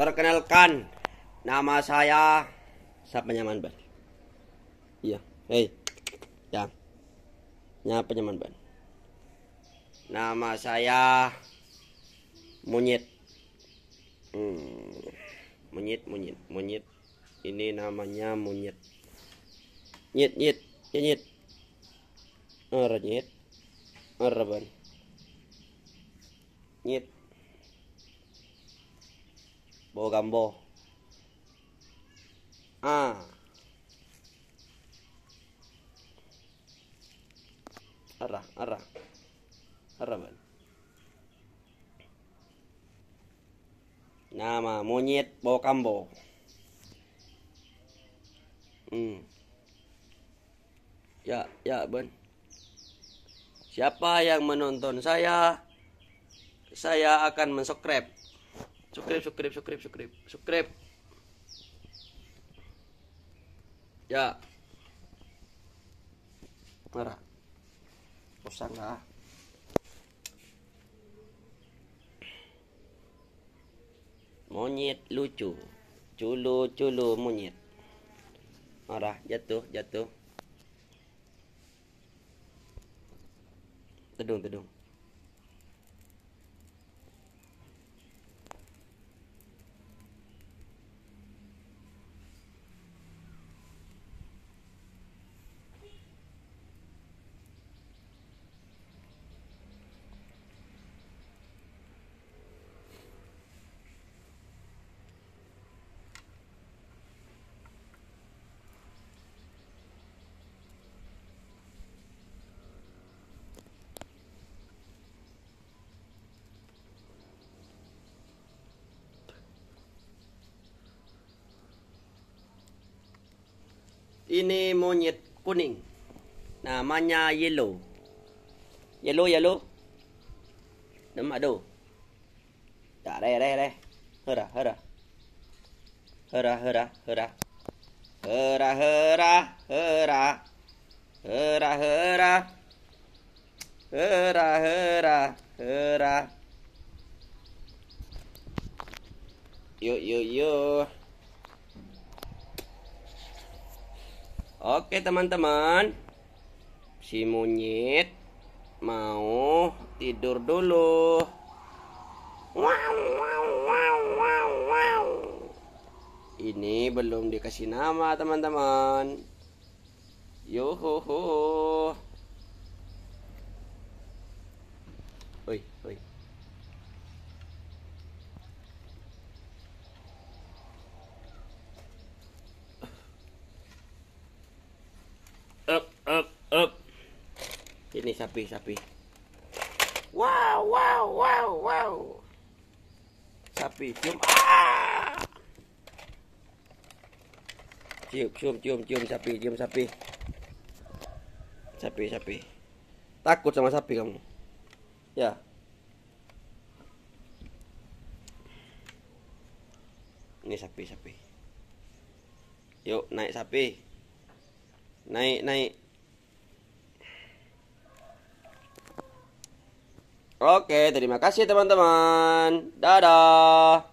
Perkenalkan, nama saya siapa nyaman ban? Iya, hei, ya, siapa nyaman ban? Nama saya Monyet. Hmm. Monyet, monyet, monyet. Ini namanya monyet. Nyet, nyet, nyet, nyet. nyit. nyet, orang er, er, ban. Nyet bawa gambo ah arah arah arah ban nama monyet bawa kambo hmm ya ya ben, siapa yang menonton saya saya akan mensubscribe Subscribe, subscribe, subscribe, subscribe, subscribe. Ya. Marah. Bosan nggak Monyet lucu. Culu culu monyet. Marah, jatuh, jatuh. Tedung, tedung. Ini monyet kuning. Namanya yellow. Yellow, yellow. demak do. Dah, re, re, re. Hera, hera. Hera, hera, hera. Hera, hera, hera. Hera, hera. Hera, hera, hera. Yo, yo, yo. Oke teman-teman Si monyet Mau tidur dulu Wow wow wow wow Ini belum dikasih nama teman-teman Yohoho Oi, oi ini sapi sapi wow wow wow wow sapi cium ah cium cium cium cium sapi cium sapi sapi sapi takut sama sapi kamu ya ini sapi sapi yuk naik sapi naik naik Oke, terima kasih teman-teman. Dadah.